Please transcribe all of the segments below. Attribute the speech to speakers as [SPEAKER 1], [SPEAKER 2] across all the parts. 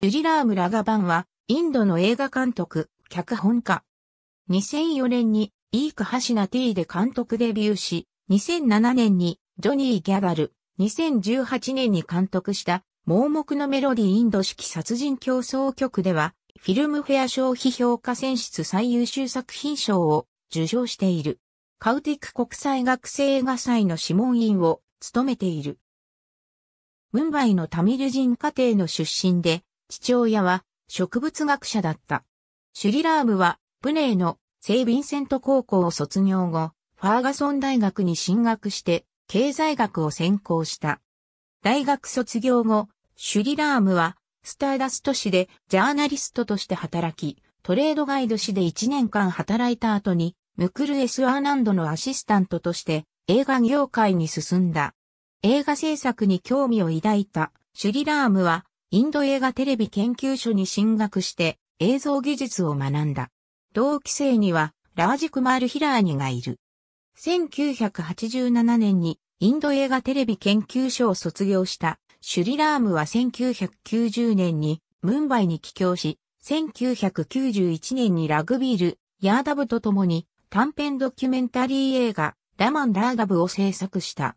[SPEAKER 1] ジュジラーム・ラガバンは、インドの映画監督、脚本家。2004年に、イーク・ハシナティーで監督デビューし、2007年に、ジョニー・ギャガル、2018年に監督した、盲目のメロディインド式殺人競争曲では、フィルムフェア消費評価選出最優秀作品賞を受賞している。カウティック国際学生映画祭の諮問員を務めている。ムンバイのタミル人家庭の出身で、父親は植物学者だった。シュリラームはプネーの聖ヴィンセント高校を卒業後、ファーガソン大学に進学して経済学を専攻した。大学卒業後、シュリラームはスターダスト市でジャーナリストとして働き、トレードガイド誌で1年間働いた後に、ムクルエス・アーナンドのアシスタントとして映画業界に進んだ。映画制作に興味を抱いたシュリラームはインド映画テレビ研究所に進学して映像技術を学んだ。同期生にはラージクマール・ヒラーニがいる。1987年にインド映画テレビ研究所を卒業したシュリラームは1990年にムンバイに帰郷し、1991年にラグビール、ヤーダブと共に短編ドキュメンタリー映画ラマン・ラーガブを制作した。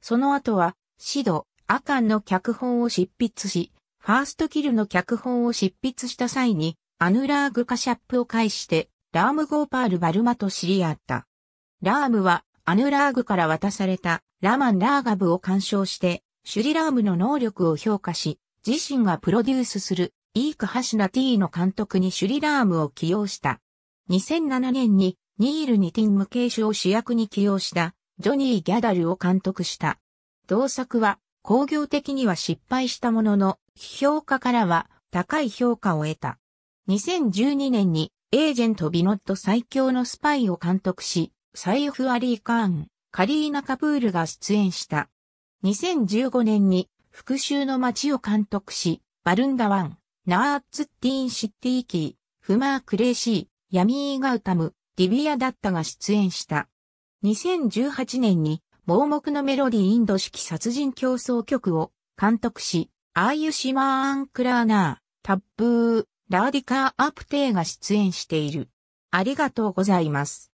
[SPEAKER 1] その後はシド、アカンの脚本を執筆し、ファーストキルの脚本を執筆した際に、アヌラーグ・カシャップを介して、ラーム・ゴーパール・バルマと知り合った。ラームは、アヌラーグから渡された、ラマン・ラーガブを鑑賞して、シュリラームの能力を評価し、自身がプロデュースする、イーク・ハシナ・ティーの監督にシュリラームを起用した。2007年に、ニール・ニティン・ムケイシュを主役に起用した、ジョニー・ギャダルを監督した。同作は、工業的には失敗したものの、批評家からは高い評価を得た。2012年にエージェントビノット最強のスパイを監督し、サイフ・アリー・カーン、カリーナ・カプールが出演した。2015年に復讐の街を監督し、バルンダワン、ナーツティーン・シッティーキー、フマー・クレーシー、ヤミー・ガウタム、ディビア・ダッタが出演した。2018年に盲目のメロディインド式殺人競争曲を監督し、アーユシマーんンクラーナー、タップー、ラーディカーアプテーが出演している。ありがとうございます。